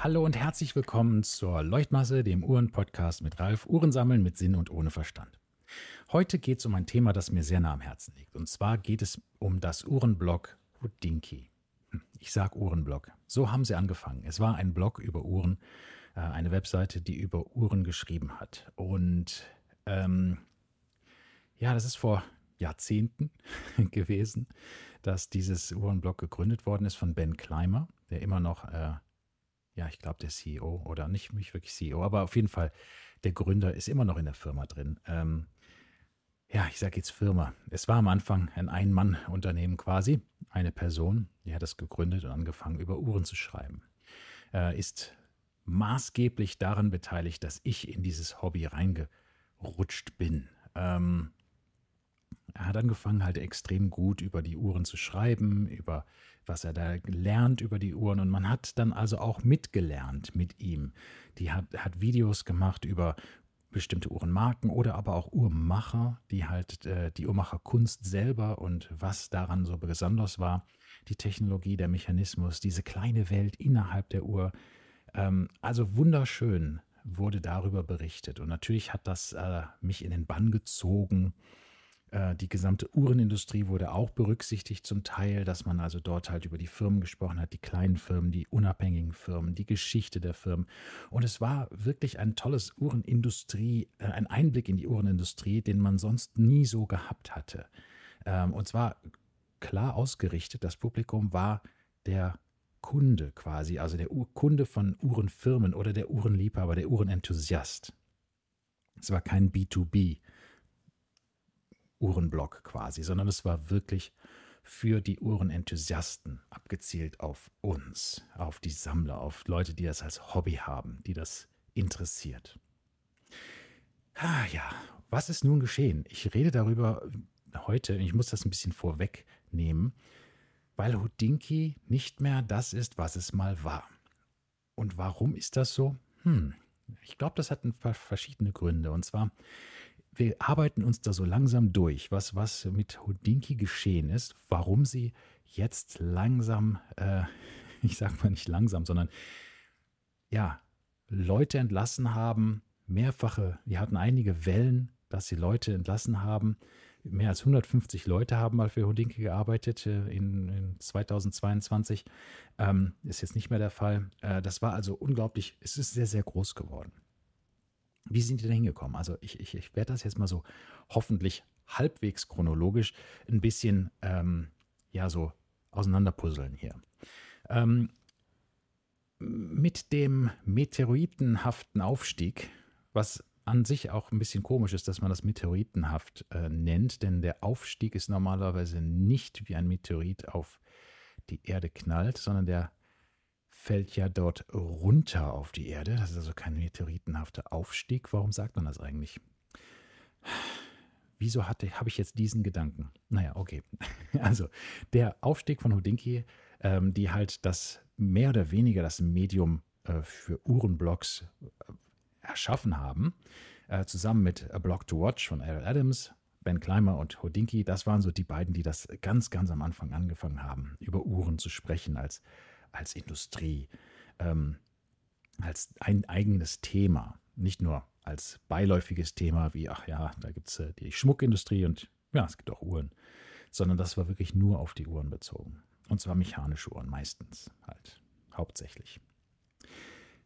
Hallo und herzlich willkommen zur Leuchtmasse, dem Uhren-Podcast mit Ralf. Uhren sammeln mit Sinn und ohne Verstand. Heute geht es um ein Thema, das mir sehr nah am Herzen liegt. Und zwar geht es um das Uhrenblog Houdinki. Hm, ich sag Uhrenblog. So haben sie angefangen. Es war ein Blog über Uhren, äh, eine Webseite, die über Uhren geschrieben hat. Und ähm, ja, das ist vor Jahrzehnten gewesen, dass dieses Uhrenblog gegründet worden ist von Ben Clymer, der immer noch äh, ja, ich glaube, der CEO oder nicht, nicht wirklich CEO, aber auf jeden Fall, der Gründer ist immer noch in der Firma drin. Ähm, ja, ich sage jetzt Firma. Es war am Anfang ein Ein-Mann-Unternehmen quasi. Eine Person, die hat das gegründet und angefangen, über Uhren zu schreiben. Äh, ist maßgeblich daran beteiligt, dass ich in dieses Hobby reingerutscht bin. Ähm, er hat angefangen, halt extrem gut über die Uhren zu schreiben, über was er da lernt über die Uhren. Und man hat dann also auch mitgelernt mit ihm. Die hat, hat Videos gemacht über bestimmte Uhrenmarken oder aber auch Uhrmacher, die halt äh, die Uhrmacherkunst selber und was daran so besonders war, die Technologie, der Mechanismus, diese kleine Welt innerhalb der Uhr. Ähm, also wunderschön wurde darüber berichtet. Und natürlich hat das äh, mich in den Bann gezogen äh, die gesamte Uhrenindustrie wurde auch berücksichtigt zum Teil, dass man also dort halt über die Firmen gesprochen hat, die kleinen Firmen, die unabhängigen Firmen, die Geschichte der Firmen. Und es war wirklich ein tolles Uhrenindustrie, äh, ein Einblick in die Uhrenindustrie, den man sonst nie so gehabt hatte. Ähm, und zwar klar ausgerichtet, das Publikum war der Kunde quasi, also der Kunde von Uhrenfirmen oder der Uhrenliebhaber, der Uhrenenthusiast. Es war kein B2B Uhrenblock quasi, sondern es war wirklich für die Uhrenenthusiasten abgezielt auf uns, auf die Sammler, auf Leute, die das als Hobby haben, die das interessiert. Ah ja, was ist nun geschehen? Ich rede darüber heute, ich muss das ein bisschen vorwegnehmen, weil Houdinki nicht mehr das ist, was es mal war. Und warum ist das so? Hm, ich glaube, das hat ein paar verschiedene Gründe. Und zwar wir arbeiten uns da so langsam durch, was, was mit Houdinki geschehen ist, warum sie jetzt langsam, äh, ich sag mal nicht langsam, sondern ja, Leute entlassen haben, mehrfache, wir hatten einige Wellen, dass sie Leute entlassen haben. Mehr als 150 Leute haben mal für Houdinki gearbeitet äh, in, in 2022. Ähm, ist jetzt nicht mehr der Fall. Äh, das war also unglaublich, es ist sehr, sehr groß geworden. Wie sind die da hingekommen? Also ich, ich, ich werde das jetzt mal so hoffentlich halbwegs chronologisch ein bisschen ähm, ja so auseinanderpuzzeln hier. Ähm, mit dem meteoritenhaften Aufstieg, was an sich auch ein bisschen komisch ist, dass man das meteoritenhaft äh, nennt, denn der Aufstieg ist normalerweise nicht wie ein Meteorit auf die Erde knallt, sondern der fällt ja dort runter auf die Erde. Das ist also kein meteoritenhafter Aufstieg. Warum sagt man das eigentlich? Wieso habe ich jetzt diesen Gedanken? Naja, okay. Also der Aufstieg von Houdinki, ähm, die halt das mehr oder weniger das Medium äh, für Uhrenblocks äh, erschaffen haben, äh, zusammen mit A Block to Watch von Errol Adams, Ben Clymer und Houdinki, das waren so die beiden, die das ganz, ganz am Anfang angefangen haben, über Uhren zu sprechen als als Industrie, ähm, als ein eigenes Thema, nicht nur als beiläufiges Thema wie, ach ja, da gibt es äh, die Schmuckindustrie und ja, es gibt auch Uhren, sondern das war wirklich nur auf die Uhren bezogen. Und zwar mechanische Uhren meistens halt, hauptsächlich.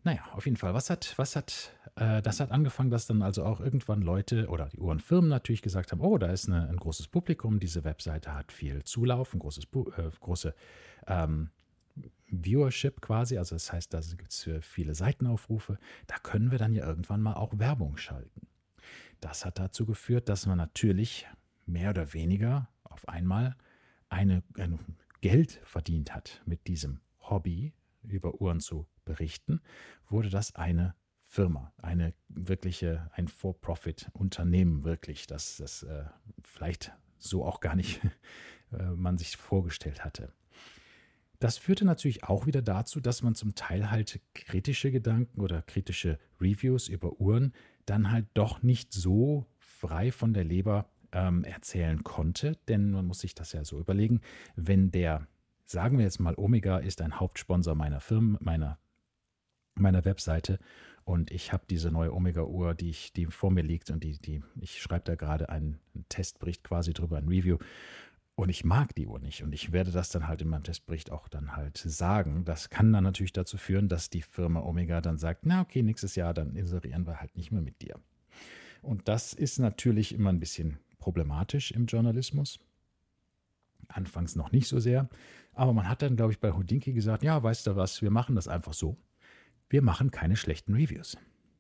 Naja, auf jeden Fall, was hat, was hat, äh, das hat angefangen, dass dann also auch irgendwann Leute oder die Uhrenfirmen natürlich gesagt haben, oh, da ist eine, ein großes Publikum, diese Webseite hat viel Zulauf, ein großes, äh, große ähm, Viewership quasi, also das heißt, da gibt es viele Seitenaufrufe, da können wir dann ja irgendwann mal auch Werbung schalten. Das hat dazu geführt, dass man natürlich mehr oder weniger auf einmal eine, ein Geld verdient hat mit diesem Hobby, über Uhren zu berichten, wurde das eine Firma, eine wirkliche, ein For-Profit-Unternehmen wirklich, dass das äh, vielleicht so auch gar nicht äh, man sich vorgestellt hatte. Das führte natürlich auch wieder dazu, dass man zum Teil halt kritische Gedanken oder kritische Reviews über Uhren dann halt doch nicht so frei von der Leber ähm, erzählen konnte. Denn man muss sich das ja so überlegen, wenn der, sagen wir jetzt mal, Omega ist ein Hauptsponsor meiner Firmen, meiner meiner Webseite und ich habe diese neue Omega-Uhr, die, ich, die vor mir liegt und die, die ich schreibe da gerade einen, einen, Testbericht quasi drüber, ein Review und ich mag die Uhr nicht. Und ich werde das dann halt in meinem Testbericht auch dann halt sagen. Das kann dann natürlich dazu führen, dass die Firma Omega dann sagt, na okay, nächstes Jahr, dann inserieren wir halt nicht mehr mit dir. Und das ist natürlich immer ein bisschen problematisch im Journalismus. Anfangs noch nicht so sehr. Aber man hat dann, glaube ich, bei Houdinki gesagt, ja, weißt du was, wir machen das einfach so. Wir machen keine schlechten Reviews.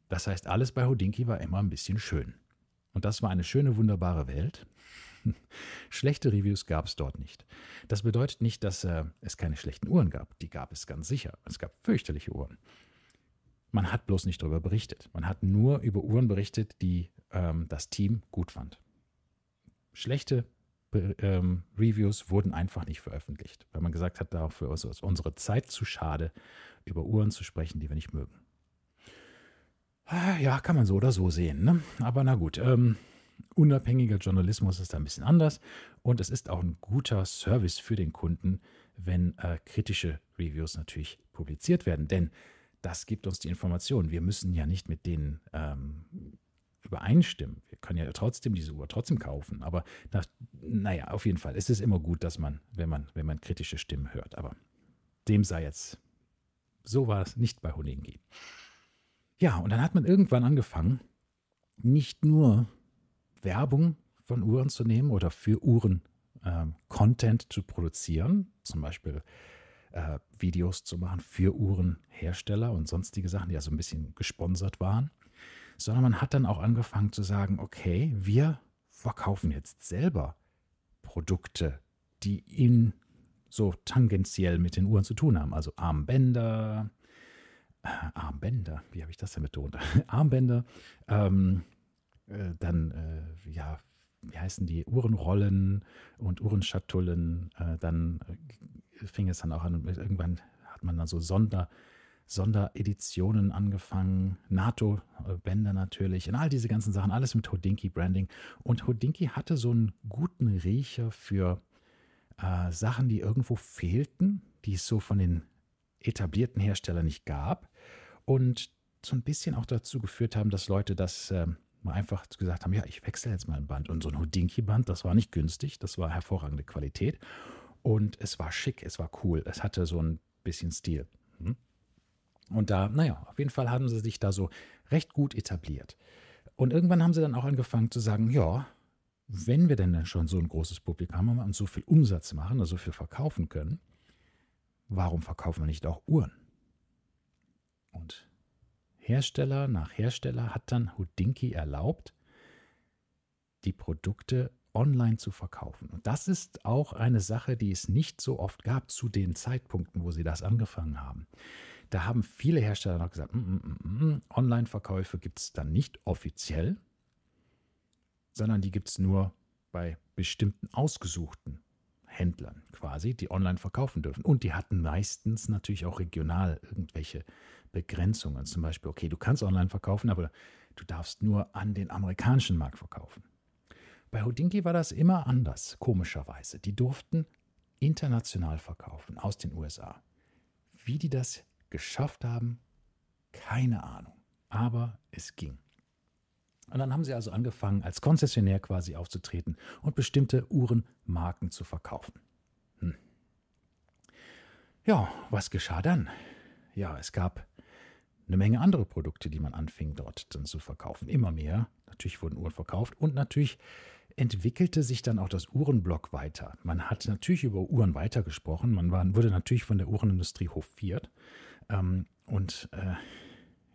Das heißt, alles bei Houdinki war immer ein bisschen schön. Und das war eine schöne, wunderbare Welt. Schlechte Reviews gab es dort nicht. Das bedeutet nicht, dass äh, es keine schlechten Uhren gab. Die gab es ganz sicher. Es gab fürchterliche Uhren. Man hat bloß nicht darüber berichtet. Man hat nur über Uhren berichtet, die ähm, das Team gut fand. Schlechte ähm, Reviews wurden einfach nicht veröffentlicht, weil man gesagt hat, dafür ist unsere Zeit zu schade, über Uhren zu sprechen, die wir nicht mögen. Ah, ja, kann man so oder so sehen, ne? Aber na gut, ähm, Unabhängiger Journalismus ist da ein bisschen anders und es ist auch ein guter Service für den Kunden, wenn äh, kritische Reviews natürlich publiziert werden, denn das gibt uns die Information. Wir müssen ja nicht mit denen ähm, übereinstimmen. Wir können ja trotzdem diese Uhr trotzdem kaufen, aber nach, naja, auf jeden Fall. Es ist immer gut, dass man, wenn man, wenn man kritische Stimmen hört, aber dem sei jetzt, so war es nicht bei Honegengi. Ja, und dann hat man irgendwann angefangen, nicht nur Werbung von Uhren zu nehmen oder für Uhren äh, Content zu produzieren, zum Beispiel äh, Videos zu machen für Uhrenhersteller und sonstige Sachen, die ja so ein bisschen gesponsert waren, sondern man hat dann auch angefangen zu sagen, okay, wir verkaufen jetzt selber Produkte, die in so tangentiell mit den Uhren zu tun haben, also Armbänder, äh, Armbänder, wie habe ich das denn betont? Armbänder, ähm, äh, dann äh, ja, wie heißen die, Uhrenrollen und Uhrenschatullen. Äh, dann äh, fing es dann auch an, irgendwann hat man dann so Sonder, Sondereditionen angefangen, NATO-Bänder natürlich und all diese ganzen Sachen, alles mit Hodinky-Branding. Und Hodinky hatte so einen guten Riecher für äh, Sachen, die irgendwo fehlten, die es so von den etablierten Herstellern nicht gab. Und so ein bisschen auch dazu geführt haben, dass Leute das äh, mal einfach gesagt haben, ja, ich wechsle jetzt mal ein Band. Und so ein Houdinki-Band, das war nicht günstig, das war hervorragende Qualität. Und es war schick, es war cool, es hatte so ein bisschen Stil. Hm? Und da, naja, auf jeden Fall haben sie sich da so recht gut etabliert. Und irgendwann haben sie dann auch angefangen zu sagen, ja, wenn wir denn schon so ein großes Publikum haben und so viel Umsatz machen und also so viel verkaufen können, warum verkaufen wir nicht auch Uhren? Und Hersteller nach Hersteller hat dann Houdinki erlaubt, die Produkte online zu verkaufen. Und das ist auch eine Sache, die es nicht so oft gab zu den Zeitpunkten, wo sie das angefangen haben. Da haben viele Hersteller noch gesagt, mm, mm, mm, Online-Verkäufe gibt es dann nicht offiziell, sondern die gibt es nur bei bestimmten ausgesuchten Händlern quasi, die online verkaufen dürfen. Und die hatten meistens natürlich auch regional irgendwelche Begrenzungen. Zum Beispiel, okay, du kannst online verkaufen, aber du darfst nur an den amerikanischen Markt verkaufen. Bei Houdinki war das immer anders, komischerweise. Die durften international verkaufen aus den USA. Wie die das geschafft haben, keine Ahnung. Aber es ging. Und dann haben sie also angefangen, als Konzessionär quasi aufzutreten und bestimmte Uhrenmarken zu verkaufen. Hm. Ja, was geschah dann? Ja, es gab eine Menge andere Produkte, die man anfing dort dann zu verkaufen. Immer mehr. Natürlich wurden Uhren verkauft und natürlich entwickelte sich dann auch das Uhrenblock weiter. Man hat natürlich über Uhren weitergesprochen. Man war, wurde natürlich von der Uhrenindustrie hofiert. Ähm, und äh,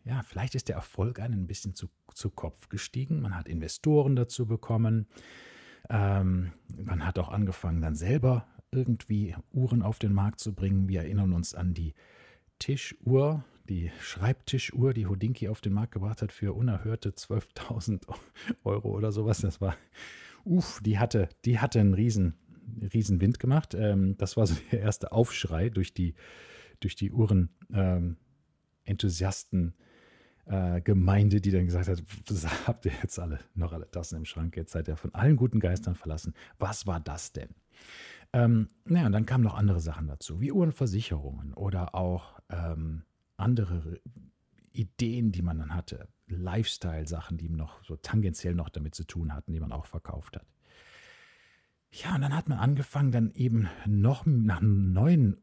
ja, vielleicht ist der Erfolg einen ein bisschen zu, zu Kopf gestiegen. Man hat Investoren dazu bekommen. Ähm, man hat auch angefangen, dann selber irgendwie Uhren auf den Markt zu bringen. Wir erinnern uns an die Tischuhr, die Schreibtischuhr, die Hodinki auf den Markt gebracht hat für unerhörte 12.000 Euro oder sowas. Das war, uff, die hatte, die hatte einen riesen, riesen Wind gemacht. Ähm, das war so der erste Aufschrei durch die, durch die Uhren. Ähm, Enthusiasten äh, Gemeinde, die dann gesagt hat, habt ihr jetzt alle noch alle Tassen im Schrank, jetzt seid ihr von allen guten Geistern verlassen. Was war das denn? Ähm, naja, und dann kamen noch andere Sachen dazu, wie Uhrenversicherungen oder auch ähm, andere Ideen, die man dann hatte, Lifestyle-Sachen, die noch so tangentiell noch damit zu tun hatten, die man auch verkauft hat. Ja, und dann hat man angefangen, dann eben noch nach neuen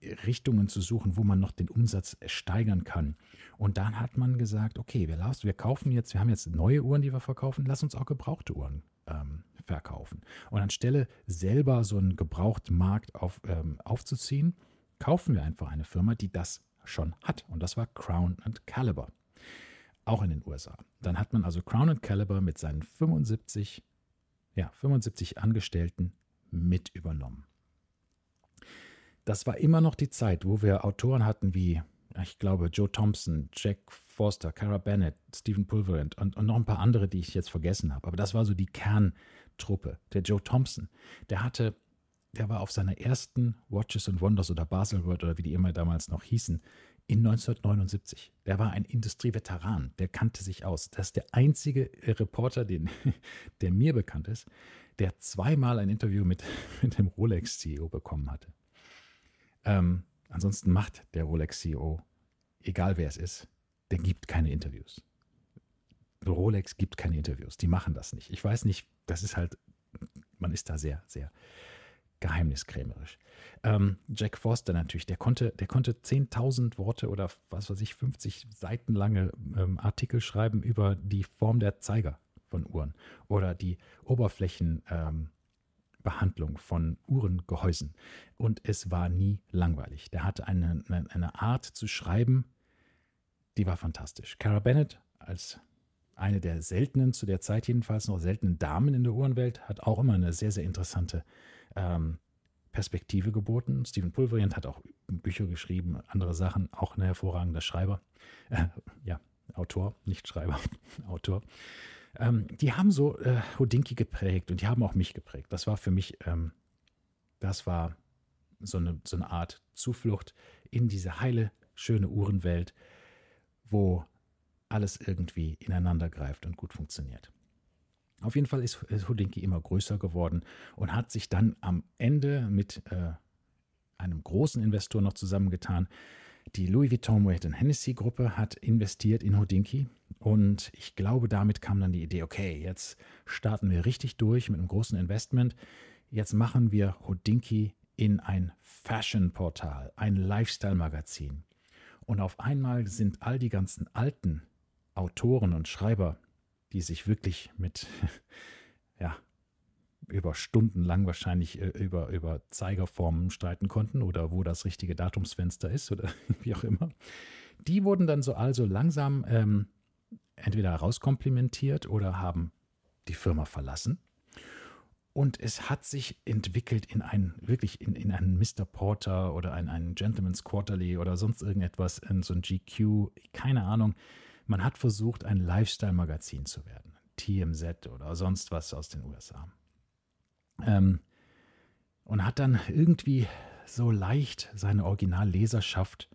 äh, Richtungen zu suchen, wo man noch den Umsatz äh, steigern kann. Und dann hat man gesagt, okay, wir, lassen, wir kaufen jetzt, wir haben jetzt neue Uhren, die wir verkaufen, lass uns auch gebrauchte Uhren ähm, verkaufen. Und anstelle selber so einen Gebrauchtmarkt auf, ähm, aufzuziehen, kaufen wir einfach eine Firma, die das schon hat. Und das war Crown and Caliber. Auch in den USA. Dann hat man also Crown and Caliber mit seinen 75 ja, 75 Angestellten mit übernommen. Das war immer noch die Zeit, wo wir Autoren hatten wie, ich glaube, Joe Thompson, Jack Forster, Cara Bennett, Stephen Pulverend und, und noch ein paar andere, die ich jetzt vergessen habe. Aber das war so die Kerntruppe. Der Joe Thompson, der hatte, der war auf seiner ersten Watches and Wonders oder Baselworld oder wie die immer damals noch hießen, in 1979. Der war ein Industrieveteran, der kannte sich aus. Das ist der einzige äh, Reporter, den, der mir bekannt ist, der zweimal ein Interview mit, mit dem Rolex-CEO bekommen hatte. Ähm, ansonsten macht der Rolex-CEO, egal wer es ist, der gibt keine Interviews. Rolex gibt keine Interviews, die machen das nicht. Ich weiß nicht, das ist halt, man ist da sehr, sehr geheimniskrämerisch. Ähm, Jack Forster natürlich, der konnte, der konnte 10.000 Worte oder was weiß ich, 50 Seiten lange ähm, Artikel schreiben über die Form der Zeiger von Uhren oder die Oberflächenbehandlung ähm, von Uhrengehäusen. Und es war nie langweilig. Der hatte eine, eine Art zu schreiben, die war fantastisch. Cara Bennett als eine der seltenen, zu der Zeit jedenfalls noch seltenen Damen in der Uhrenwelt, hat auch immer eine sehr, sehr interessante äh, ähm, Perspektive geboten. Stephen Pulverient hat auch Bücher geschrieben, andere Sachen, auch ein hervorragender Schreiber. Äh, ja, Autor, nicht Schreiber, Autor. Ähm, die haben so äh, Houdinki geprägt und die haben auch mich geprägt. Das war für mich, ähm, das war so eine, so eine Art Zuflucht in diese heile, schöne Uhrenwelt, wo alles irgendwie ineinander greift und gut funktioniert. Auf jeden Fall ist Houdinki immer größer geworden und hat sich dann am Ende mit äh, einem großen Investor noch zusammengetan. Die Louis Vuitton Moet Hennessy Gruppe hat investiert in Houdinki und ich glaube, damit kam dann die Idee, okay, jetzt starten wir richtig durch mit einem großen Investment. Jetzt machen wir Houdinki in ein Fashion-Portal, ein Lifestyle-Magazin. Und auf einmal sind all die ganzen alten Autoren und Schreiber die sich wirklich mit, ja, über Stunden lang wahrscheinlich äh, über, über Zeigerformen streiten konnten oder wo das richtige Datumsfenster ist oder wie auch immer. Die wurden dann so also langsam ähm, entweder rauskomplimentiert oder haben die Firma verlassen. Und es hat sich entwickelt in einen, wirklich in, in einen Mr. Porter oder einen, ein Gentleman's Quarterly oder sonst irgendetwas, in so ein GQ, keine Ahnung. Man hat versucht, ein Lifestyle-Magazin zu werden. TMZ oder sonst was aus den USA. Ähm, und hat dann irgendwie so leicht seine Originalleserschaft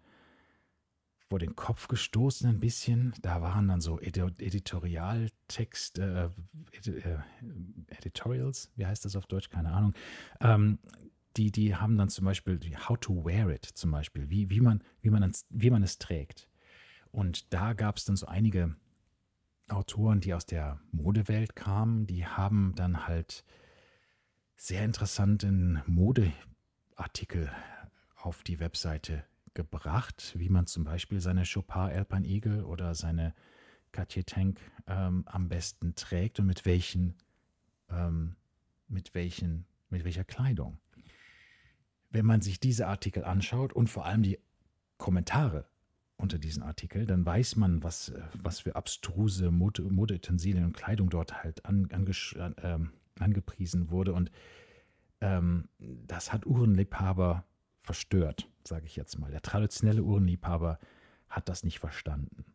vor den Kopf gestoßen ein bisschen. Da waren dann so Edi Editorialtext, äh, Edi äh, Editorials, wie heißt das auf Deutsch, keine Ahnung. Ähm, die, die haben dann zum Beispiel How to Wear It zum Beispiel, wie, wie, man, wie, man, wie man es trägt. Und da gab es dann so einige Autoren, die aus der Modewelt kamen, die haben dann halt sehr interessanten Modeartikel auf die Webseite gebracht, wie man zum Beispiel seine Chopin Alpine Eagle oder seine Cartier Tank ähm, am besten trägt und mit welchen, ähm, mit welchen, mit welcher Kleidung. Wenn man sich diese Artikel anschaut und vor allem die Kommentare unter diesen Artikel, dann weiß man, was, äh, was für abstruse Mode, Modeutensilien und Kleidung dort halt an, äh, angepriesen wurde. Und ähm, das hat Uhrenliebhaber verstört, sage ich jetzt mal. Der traditionelle Uhrenliebhaber hat das nicht verstanden.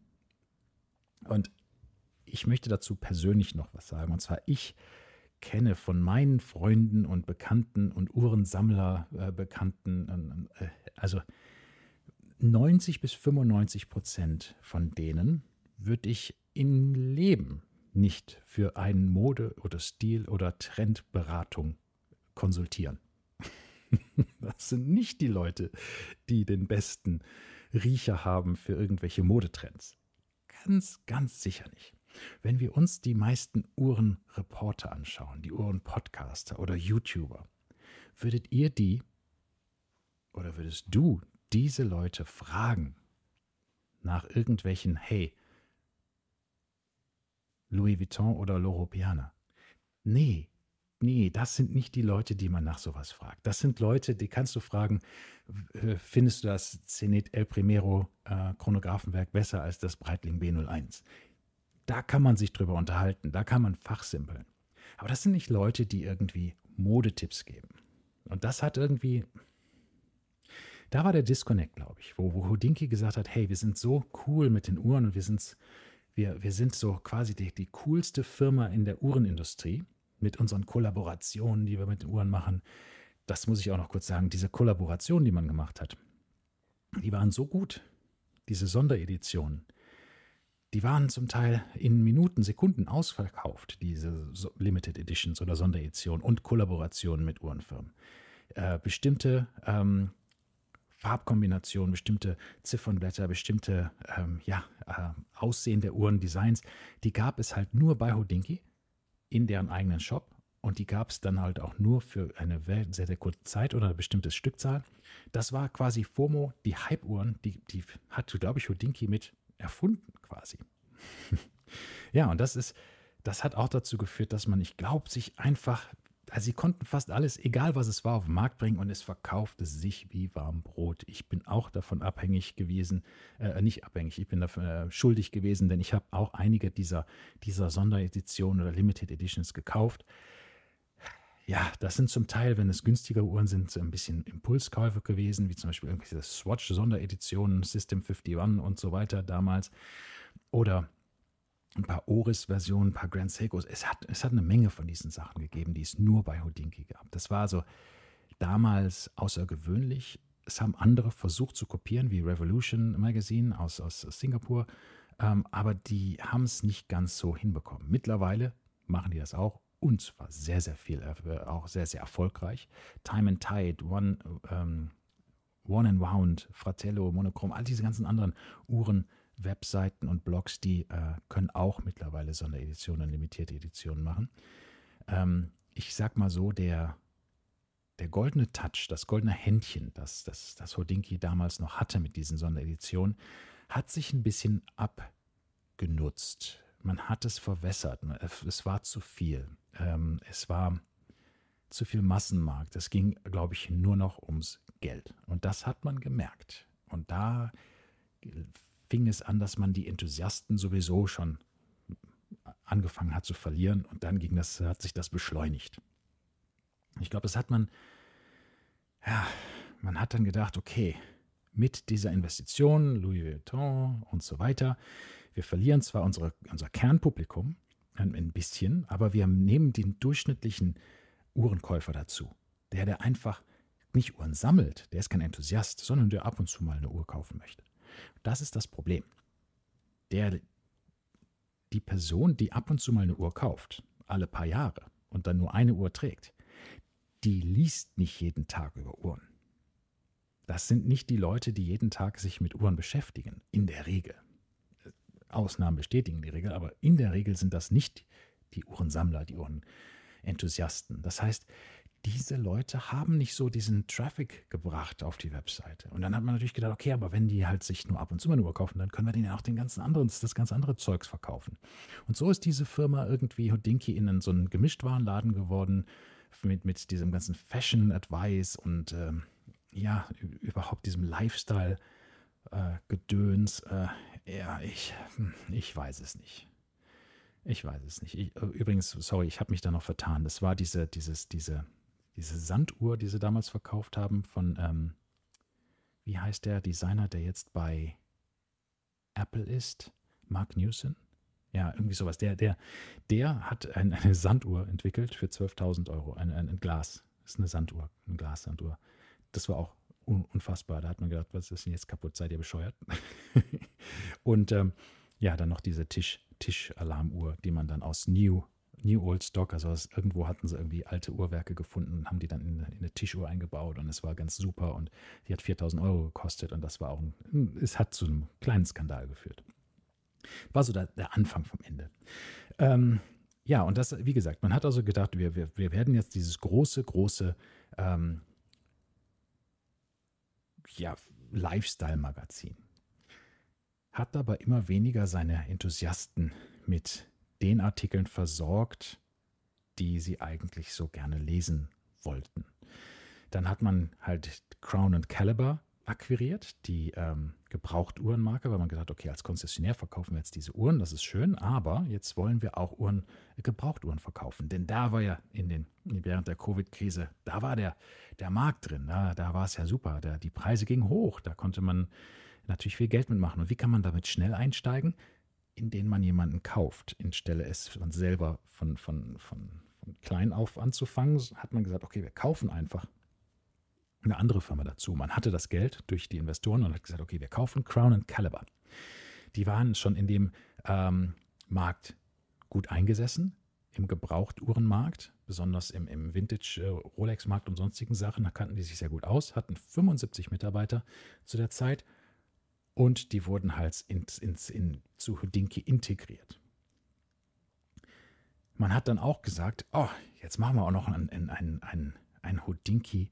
Und ich möchte dazu persönlich noch was sagen. Und zwar, ich kenne von meinen Freunden und Bekannten und Uhrensammlerbekannten, äh, bekannten äh, äh also 90 bis 95 Prozent von denen würde ich im Leben nicht für einen Mode- oder Stil- oder Trendberatung konsultieren. Das sind nicht die Leute, die den besten Riecher haben für irgendwelche Modetrends. Ganz, ganz sicher nicht. Wenn wir uns die meisten Uhrenreporter anschauen, die Uhrenpodcaster oder YouTuber, würdet ihr die oder würdest du diese Leute fragen nach irgendwelchen, hey, Louis Vuitton oder Loro Piana. Nee, nee, das sind nicht die Leute, die man nach sowas fragt. Das sind Leute, die kannst du fragen, äh, findest du das Zenit El Primero äh, Chronographenwerk besser als das Breitling B01? Da kann man sich drüber unterhalten, da kann man fachsimpeln. Aber das sind nicht Leute, die irgendwie Modetipps geben. Und das hat irgendwie, da war der Disconnect, glaube ich, wo, wo Houdinki gesagt hat, hey, wir sind so cool mit den Uhren und wir, sind's, wir, wir sind so quasi die, die coolste Firma in der Uhrenindustrie mit unseren Kollaborationen, die wir mit den Uhren machen. Das muss ich auch noch kurz sagen. Diese Kollaborationen, die man gemacht hat, die waren so gut. Diese Sondereditionen, die waren zum Teil in Minuten, Sekunden ausverkauft, diese Limited Editions oder Sondereditionen und Kollaborationen mit Uhrenfirmen. Äh, bestimmte ähm, Farbkombinationen, bestimmte Ziffernblätter, bestimmte ähm, ja, äh, Aussehen der Uhren, Designs, die gab es halt nur bei Houdinki in deren eigenen Shop. Und die gab es dann halt auch nur für eine sehr, sehr kurze Zeit oder eine bestimmte Stückzahl. Das war quasi FOMO, die Hype-Uhren, die, die hat, glaube ich, Houdinki mit erfunden quasi. ja, und das ist, das hat auch dazu geführt, dass man, ich glaube, sich einfach also sie konnten fast alles, egal was es war, auf den Markt bringen und es verkaufte sich wie warm Brot. Ich bin auch davon abhängig gewesen, äh, nicht abhängig, ich bin dafür äh, schuldig gewesen, denn ich habe auch einige dieser, dieser Sondereditionen oder Limited Editions gekauft. Ja, das sind zum Teil, wenn es günstigere Uhren sind, ein bisschen Impulskäufe gewesen, wie zum Beispiel irgendwelche Swatch-Sondereditionen, System 51 und so weiter damals. Oder ein paar Oris-Versionen, ein paar Grand Seikos. Es hat, es hat eine Menge von diesen Sachen gegeben, die es nur bei Houdinki gab. Das war also damals außergewöhnlich. Es haben andere versucht zu kopieren, wie Revolution Magazine aus, aus Singapur, ähm, aber die haben es nicht ganz so hinbekommen. Mittlerweile machen die das auch und zwar sehr, sehr viel, äh, auch sehr, sehr erfolgreich. Time and Tide, One, ähm, One and Wound, Fratello, Monochrom, all diese ganzen anderen Uhren Webseiten und Blogs, die äh, können auch mittlerweile Sondereditionen, limitierte Editionen machen. Ähm, ich sag mal so, der, der goldene Touch, das goldene Händchen, das, das, das Hodinki damals noch hatte mit diesen Sondereditionen, hat sich ein bisschen abgenutzt. Man hat es verwässert. Es war zu viel. Ähm, es war zu viel Massenmarkt. Es ging, glaube ich, nur noch ums Geld. Und das hat man gemerkt. Und da fing es an, dass man die Enthusiasten sowieso schon angefangen hat zu verlieren und dann ging das, hat sich das beschleunigt. Ich glaube, das hat man, ja, man hat dann gedacht, okay, mit dieser Investition, Louis Vuitton und so weiter, wir verlieren zwar unsere, unser Kernpublikum ein bisschen, aber wir nehmen den durchschnittlichen Uhrenkäufer dazu, der, der einfach nicht Uhren sammelt, der ist kein Enthusiast, sondern der ab und zu mal eine Uhr kaufen möchte. Das ist das Problem. Der, die Person, die ab und zu mal eine Uhr kauft, alle paar Jahre und dann nur eine Uhr trägt, die liest nicht jeden Tag über Uhren. Das sind nicht die Leute, die jeden Tag sich mit Uhren beschäftigen, in der Regel. Ausnahmen bestätigen die Regel, aber in der Regel sind das nicht die Uhrensammler, die Uhrenenthusiasten. Das heißt, diese Leute haben nicht so diesen Traffic gebracht auf die Webseite. Und dann hat man natürlich gedacht, okay, aber wenn die halt sich nur ab und zu mal nur kaufen, dann können wir denen ja auch den ganzen anderen, das ganze andere Zeugs verkaufen. Und so ist diese Firma irgendwie Hodinki in so einen Gemischtwarenladen geworden mit, mit diesem ganzen Fashion-Advice und äh, ja, überhaupt diesem Lifestyle. Äh, Gedöns, äh, ja, ich, hm, ich weiß es nicht. Ich weiß es nicht. Ich, äh, übrigens, sorry, ich habe mich da noch vertan. Das war diese, dieses, diese diese Sanduhr, die sie damals verkauft haben von, ähm, wie heißt der Designer, der jetzt bei Apple ist? Mark Newson? Ja, irgendwie sowas. Der, der, der hat ein, eine Sanduhr entwickelt für 12.000 Euro. Ein, ein, ein, Glas. Das ist eine Sanduhr, eine sanduhr Das war auch un unfassbar. Da hat man gedacht, was ist denn jetzt kaputt? Seid ihr bescheuert? Und ähm, ja, dann noch diese Tisch, Tisch-Alarmuhr, die man dann aus New New Old Stock. Also das, irgendwo hatten sie irgendwie alte Uhrwerke gefunden und haben die dann in, in, eine Tischuhr eingebaut und es war ganz super und die hat 4000 Euro gekostet und das war auch ein, es hat zu einem kleinen Skandal geführt. War so der, der Anfang vom Ende. Ähm, ja, und das, wie gesagt, man hat also gedacht, wir, wir, wir werden jetzt dieses große, große ähm, ja, Lifestyle-Magazin. Hat aber immer weniger seine Enthusiasten mit den Artikeln versorgt, die sie eigentlich so gerne lesen wollten. Dann hat man halt Crown und Caliber akquiriert, die ähm, Gebraucht-Uhrenmarke, weil man gesagt hat, okay, als Konzessionär verkaufen wir jetzt diese Uhren, das ist schön, aber jetzt wollen wir auch Uhren, äh, Gebrauchtuhren verkaufen. Denn da war ja in den, während der Covid-Krise, da war der, der Markt drin, da, ne? da war es ja super, da, die Preise gingen hoch, da konnte man natürlich viel Geld mitmachen. Und wie kann man damit schnell einsteigen? in denen man jemanden kauft, anstelle es von selber von, von, von, von klein auf anzufangen, hat man gesagt, okay, wir kaufen einfach eine andere Firma dazu. Man hatte das Geld durch die Investoren und hat gesagt, okay, wir kaufen Crown und Caliber. Die waren schon in dem ähm, Markt gut eingesessen, im Gebrauchtuhrenmarkt, besonders im, im Vintage-Rolex-Markt äh, und sonstigen Sachen. Da kannten die sich sehr gut aus, hatten 75 Mitarbeiter zu der Zeit und die wurden halt ins, ins, in, zu Houdinki integriert. Man hat dann auch gesagt, oh, jetzt machen wir auch noch ein, ein, ein, ein, ein Hodinkee,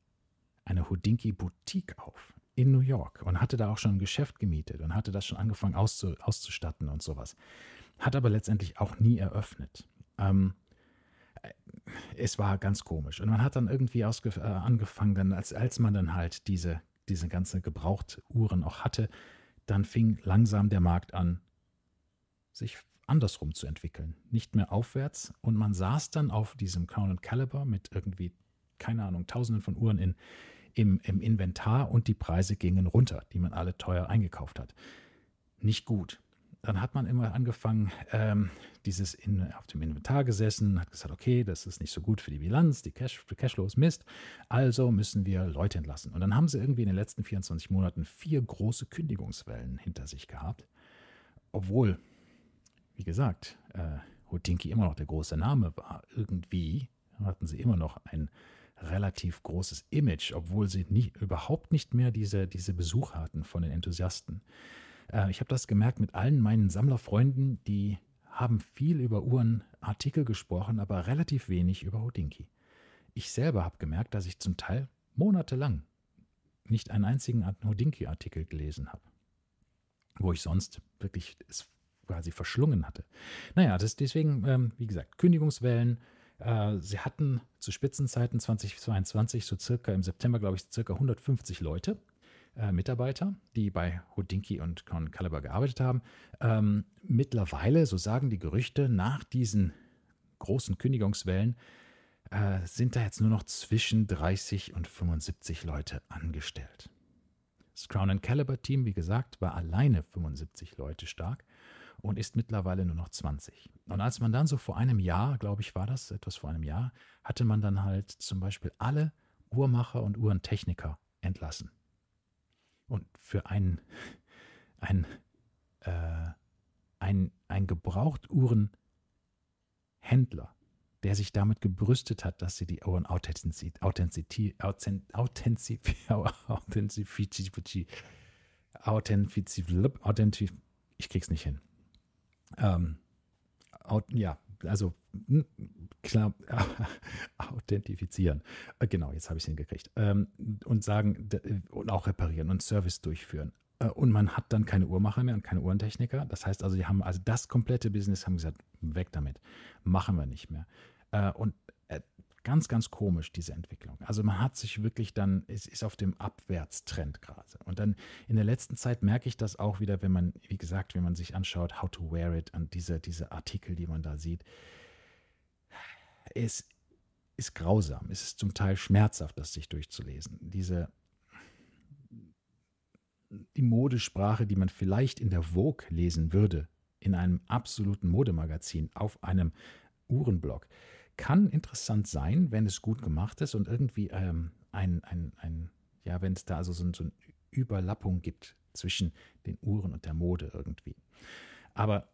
eine houdinki boutique auf in New York und hatte da auch schon ein Geschäft gemietet und hatte das schon angefangen auszu, auszustatten und sowas. Hat aber letztendlich auch nie eröffnet. Ähm, es war ganz komisch. Und man hat dann irgendwie äh, angefangen, dann als, als man dann halt diese, diese ganze Gebrauchtuhren auch hatte, dann fing langsam der Markt an, sich andersrum zu entwickeln. Nicht mehr aufwärts. Und man saß dann auf diesem Crown Caliber mit irgendwie, keine Ahnung, tausenden von Uhren in, im, im Inventar und die Preise gingen runter, die man alle teuer eingekauft hat. Nicht gut. Dann hat man immer angefangen, ähm, dieses in, auf dem Inventar gesessen, hat gesagt, okay, das ist nicht so gut für die Bilanz, die Cash, Cashflow ist Mist, also müssen wir Leute entlassen. Und dann haben sie irgendwie in den letzten 24 Monaten vier große Kündigungswellen hinter sich gehabt, obwohl, wie gesagt, äh, Houdinki immer noch der große Name war. Irgendwie hatten sie immer noch ein relativ großes Image, obwohl sie nie, überhaupt nicht mehr diese, diese Besuch hatten von den Enthusiasten. Äh, ich habe das gemerkt mit allen meinen Sammlerfreunden, die haben viel über Uhrenartikel gesprochen, aber relativ wenig über Hodinkee. Ich selber habe gemerkt, dass ich zum Teil monatelang nicht einen einzigen Hodinkee-Artikel gelesen habe, wo ich sonst wirklich es quasi verschlungen hatte. Naja, das, deswegen, ähm, wie gesagt, Kündigungswellen. Äh, sie hatten zu Spitzenzeiten 2022 so circa im September, glaube ich, circa 150 Leute äh, Mitarbeiter, die bei Houdinki und Con Caliber gearbeitet haben. Ähm, mittlerweile, so sagen die Gerüchte, nach diesen großen Kündigungswellen äh, sind da jetzt nur noch zwischen 30 und 75 Leute angestellt. Das Crown and Caliber Team, wie gesagt, war alleine 75 Leute stark und ist mittlerweile nur noch 20. Und als man dann so vor einem Jahr, glaube ich, war das etwas vor einem Jahr, hatte man dann halt zum Beispiel alle Uhrmacher und Uhrentechniker entlassen und für ein, ein, äh, ein, ein Gebrauchtuhrenhändler, der sich damit gebrüstet hat, dass sie die Uhren authentizit, authentizit, authentizit, authentizit, authentizit, authentizit, ich krieg's nicht hin. Ähm, ja, also hm, klar authentifizieren. Äh, genau, jetzt habe ich es hingekriegt. Ähm, und sagen und auch reparieren und Service durchführen. Äh, und man hat dann keine Uhrmacher mehr und keine Uhrentechniker. Das heißt also, die haben also das komplette Business haben gesagt, weg damit, machen wir nicht mehr. Äh, und Ganz, ganz komisch, diese Entwicklung. Also man hat sich wirklich dann, es ist auf dem Abwärtstrend gerade. Und dann in der letzten Zeit merke ich das auch wieder, wenn man, wie gesagt, wenn man sich anschaut, how to wear it und diese, diese Artikel, die man da sieht. Es ist grausam, es ist zum Teil schmerzhaft, das sich durchzulesen. Diese die Modesprache, die man vielleicht in der Vogue lesen würde, in einem absoluten Modemagazin, auf einem Uhrenblog kann interessant sein, wenn es gut gemacht ist und irgendwie ähm, ein, ein, ein, ja, wenn es da also so, so eine Überlappung gibt zwischen den Uhren und der Mode irgendwie. Aber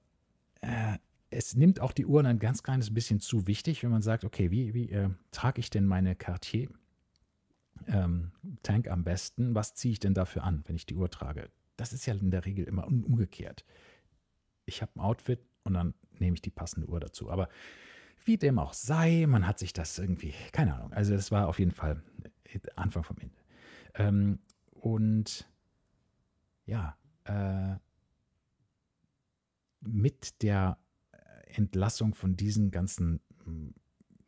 äh, es nimmt auch die Uhren ein ganz kleines bisschen zu wichtig, wenn man sagt, okay, wie, wie äh, trage ich denn meine Cartier ähm, Tank am besten? Was ziehe ich denn dafür an, wenn ich die Uhr trage? Das ist ja in der Regel immer umgekehrt. Ich habe ein Outfit und dann nehme ich die passende Uhr dazu. Aber wie dem auch sei, man hat sich das irgendwie, keine Ahnung, also es war auf jeden Fall äh, Anfang vom Ende. Ähm, und ja, äh, mit der Entlassung von diesem ganzen, mm,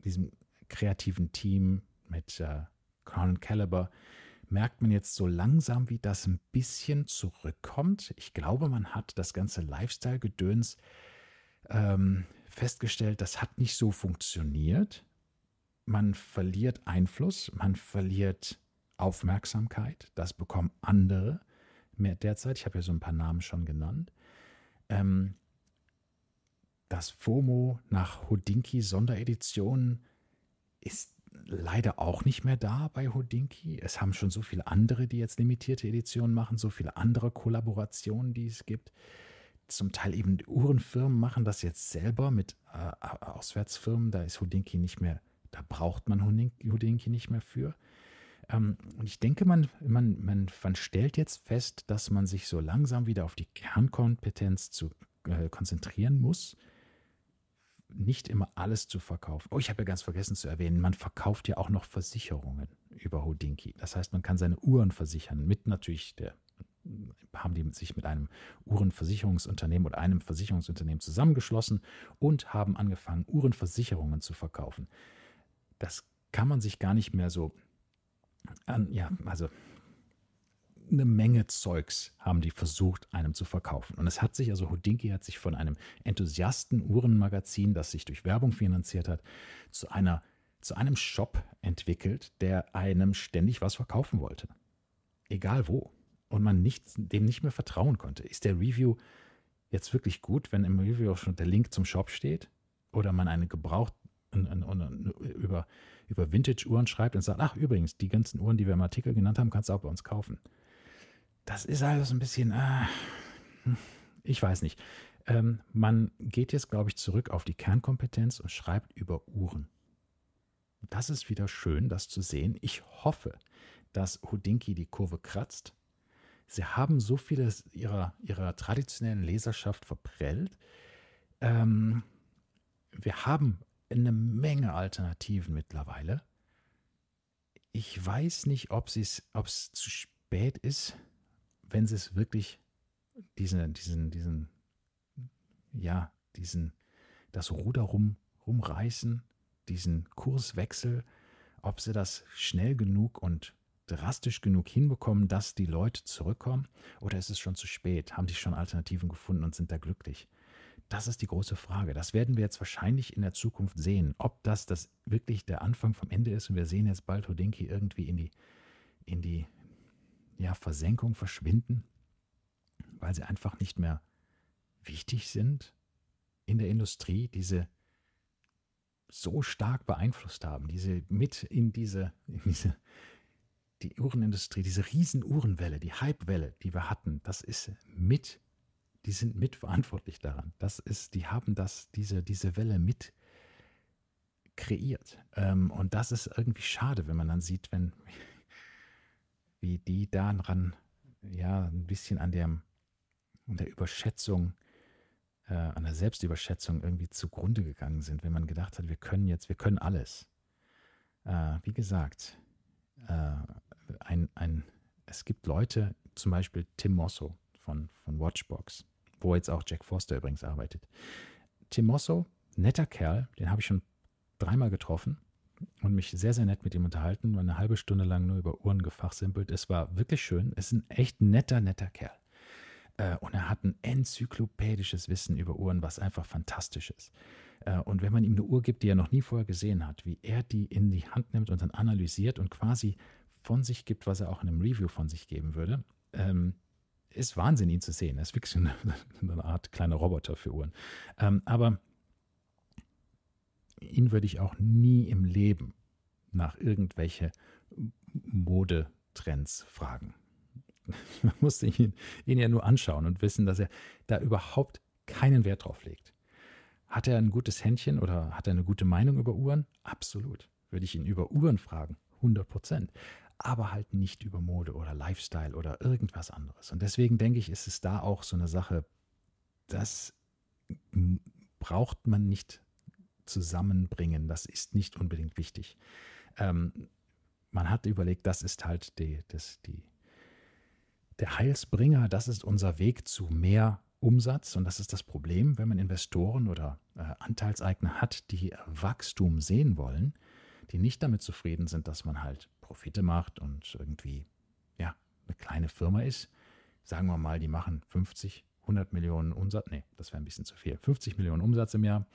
diesem kreativen Team mit äh, Crown Caliber, merkt man jetzt so langsam, wie das ein bisschen zurückkommt. Ich glaube, man hat das ganze Lifestyle-Gedöns ähm, festgestellt, das hat nicht so funktioniert. Man verliert Einfluss, man verliert Aufmerksamkeit, das bekommen andere mehr derzeit. Ich habe ja so ein paar Namen schon genannt. Ähm, das FOMO nach Hodinki Sonderedition ist leider auch nicht mehr da bei Hodinki. Es haben schon so viele andere, die jetzt limitierte Editionen machen, so viele andere Kollaborationen, die es gibt zum Teil eben Uhrenfirmen machen das jetzt selber mit äh, Auswärtsfirmen. Da ist Houdinki nicht mehr, da braucht man Houdinki nicht mehr für. Ähm, und ich denke, man, man, man, man stellt jetzt fest, dass man sich so langsam wieder auf die Kernkompetenz zu, äh, konzentrieren muss, nicht immer alles zu verkaufen. Oh, ich habe ja ganz vergessen zu erwähnen, man verkauft ja auch noch Versicherungen über Houdinki. Das heißt, man kann seine Uhren versichern mit natürlich der haben die sich mit einem Uhrenversicherungsunternehmen oder einem Versicherungsunternehmen zusammengeschlossen und haben angefangen, Uhrenversicherungen zu verkaufen. Das kann man sich gar nicht mehr so an, ja, also eine Menge Zeugs haben die versucht, einem zu verkaufen. Und es hat sich, also Houdinki hat sich von einem Enthusiasten-Uhrenmagazin, das sich durch Werbung finanziert hat, zu einer zu einem Shop entwickelt, der einem ständig was verkaufen wollte. Egal wo und man nichts, dem nicht mehr vertrauen konnte. Ist der Review jetzt wirklich gut, wenn im Review auch schon der Link zum Shop steht oder man eine gebraucht und, und, und, über, über Vintage-Uhren schreibt und sagt, ach übrigens, die ganzen Uhren, die wir im Artikel genannt haben, kannst du auch bei uns kaufen. Das ist alles ein bisschen, ah, ich weiß nicht. Ähm, man geht jetzt, glaube ich, zurück auf die Kernkompetenz und schreibt über Uhren. Das ist wieder schön, das zu sehen. Ich hoffe, dass Houdinki die Kurve kratzt Sie haben so vieles ihrer, ihrer traditionellen Leserschaft verprellt. Ähm, wir haben eine Menge Alternativen mittlerweile. Ich weiß nicht, ob es zu spät ist, wenn sie es wirklich diese, diesen, diesen, ja, diesen, das Ruder rum, rumreißen, diesen Kurswechsel, ob sie das schnell genug und drastisch genug hinbekommen, dass die Leute zurückkommen? Oder ist es schon zu spät? Haben die schon Alternativen gefunden und sind da glücklich? Das ist die große Frage. Das werden wir jetzt wahrscheinlich in der Zukunft sehen, ob das, das wirklich der Anfang vom Ende ist. Und wir sehen jetzt bald Houdinki irgendwie in die, in die ja, Versenkung verschwinden, weil sie einfach nicht mehr wichtig sind in der Industrie, diese so stark beeinflusst haben, diese mit in diese, in diese die Uhrenindustrie, diese riesen Uhrenwelle, die Hypewelle, die wir hatten, das ist mit, die sind mitverantwortlich daran. Das ist, die haben das, diese, diese Welle mit kreiert. Ähm, und das ist irgendwie schade, wenn man dann sieht, wenn, wie die daran, ja, ein bisschen an, dem, an der Überschätzung, äh, an der Selbstüberschätzung irgendwie zugrunde gegangen sind, wenn man gedacht hat, wir können jetzt, wir können alles. Äh, wie gesagt, äh, ein, ein, es gibt Leute, zum Beispiel Tim Mosso von, von Watchbox, wo jetzt auch Jack Forster übrigens arbeitet. Tim Mosso, netter Kerl, den habe ich schon dreimal getroffen und mich sehr, sehr nett mit ihm unterhalten, weil eine halbe Stunde lang nur über Uhren gefachsimpelt. Es war wirklich schön. Es ist ein echt netter, netter Kerl. Äh, und er hat ein enzyklopädisches Wissen über Uhren, was einfach fantastisch ist. Äh, und wenn man ihm eine Uhr gibt, die er noch nie vorher gesehen hat, wie er die in die Hand nimmt und dann analysiert und quasi von sich gibt, was er auch in einem Review von sich geben würde. Ähm, ist Wahnsinn, ihn zu sehen. Er ist wirklich eine, eine Art kleiner Roboter für Uhren. Ähm, aber ihn würde ich auch nie im Leben nach irgendwelche Modetrends fragen. Man musste ihn, ihn ja nur anschauen und wissen, dass er da überhaupt keinen Wert drauf legt. Hat er ein gutes Händchen oder hat er eine gute Meinung über Uhren? Absolut. Würde ich ihn über Uhren fragen, 100 Prozent aber halt nicht über Mode oder Lifestyle oder irgendwas anderes. Und deswegen denke ich, ist es da auch so eine Sache, das braucht man nicht zusammenbringen. Das ist nicht unbedingt wichtig. Ähm, man hat überlegt, das ist halt die, das, die, der Heilsbringer, das ist unser Weg zu mehr Umsatz. Und das ist das Problem, wenn man Investoren oder äh, Anteilseigner hat, die Wachstum sehen wollen, die nicht damit zufrieden sind, dass man halt Profite macht und irgendwie, ja, eine kleine Firma ist. Sagen wir mal, die machen 50, 100 Millionen Umsatz, nee, das wäre ein bisschen zu viel, 50 Millionen Umsatz im Jahr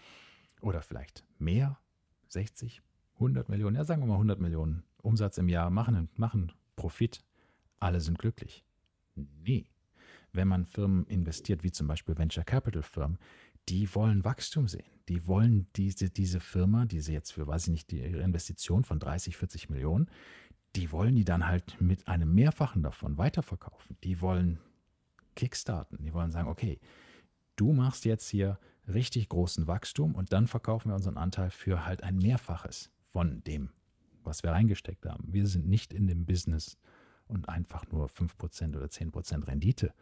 oder vielleicht mehr, 60, 100 Millionen, ja, sagen wir mal 100 Millionen Umsatz im Jahr, machen, machen Profit, alle sind glücklich. Nee. Wenn man Firmen investiert, wie zum Beispiel Venture Capital Firmen, die wollen Wachstum sehen. Die wollen diese, diese Firma, diese jetzt für, weiß ich nicht, die, Investition von 30, 40 Millionen, die wollen die dann halt mit einem Mehrfachen davon weiterverkaufen. Die wollen kickstarten. Die wollen sagen, okay, du machst jetzt hier richtig großen Wachstum und dann verkaufen wir unseren Anteil für halt ein Mehrfaches von dem, was wir reingesteckt haben. Wir sind nicht in dem Business und einfach nur 5% oder 10% Rendite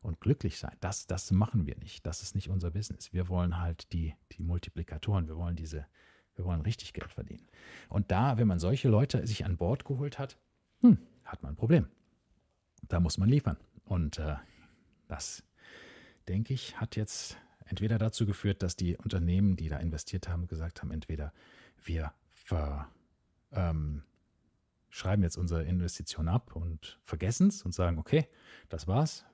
und glücklich sein. Das, das machen wir nicht. Das ist nicht unser Business. Wir wollen halt die, die Multiplikatoren, wir wollen diese wir wollen richtig Geld verdienen. Und da, wenn man solche Leute sich an Bord geholt hat, hm, hat man ein Problem. Da muss man liefern. Und äh, das, denke ich, hat jetzt entweder dazu geführt, dass die Unternehmen, die da investiert haben, gesagt haben, entweder wir ver, ähm, schreiben jetzt unsere Investition ab und vergessen es und sagen, okay, das war's.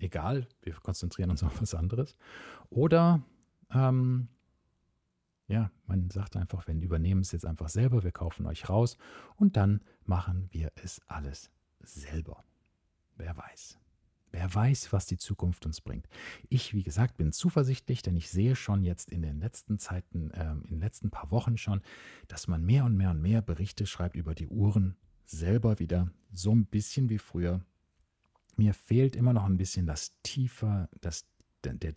Egal, wir konzentrieren uns auf was anderes. Oder ähm, ja, man sagt einfach, wenn übernehmen es jetzt einfach selber, wir kaufen euch raus und dann machen wir es alles selber. Wer weiß. Wer weiß, was die Zukunft uns bringt. Ich, wie gesagt, bin zuversichtlich, denn ich sehe schon jetzt in den letzten Zeiten, äh, in den letzten paar Wochen schon, dass man mehr und mehr und mehr Berichte schreibt über die Uhren selber wieder, so ein bisschen wie früher. Mir fehlt immer noch ein bisschen das tiefer, das, der, der,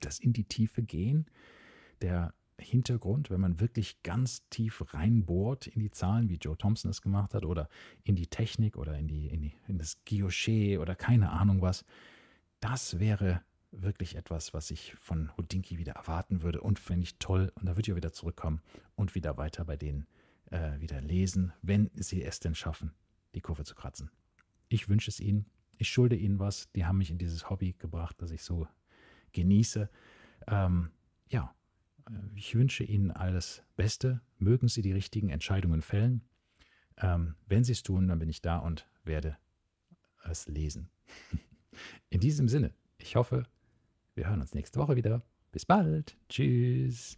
das in die Tiefe gehen der Hintergrund, wenn man wirklich ganz tief reinbohrt in die Zahlen, wie Joe Thompson es gemacht hat, oder in die Technik oder in, die, in, die, in das Guilloché oder keine Ahnung was, das wäre wirklich etwas, was ich von Houdinki wieder erwarten würde und finde ich toll. Und da würde ich auch wieder zurückkommen und wieder weiter bei denen äh, wieder lesen, wenn sie es denn schaffen, die Kurve zu kratzen. Ich wünsche es ihnen. Ich schulde ihnen was. Die haben mich in dieses Hobby gebracht, das ich so genieße. Ähm, ja, äh, ich wünsche Ihnen alles Beste. Mögen Sie die richtigen Entscheidungen fällen. Ähm, wenn Sie es tun, dann bin ich da und werde es lesen. In diesem Sinne, ich hoffe, wir hören uns nächste Woche wieder. Bis bald. Tschüss.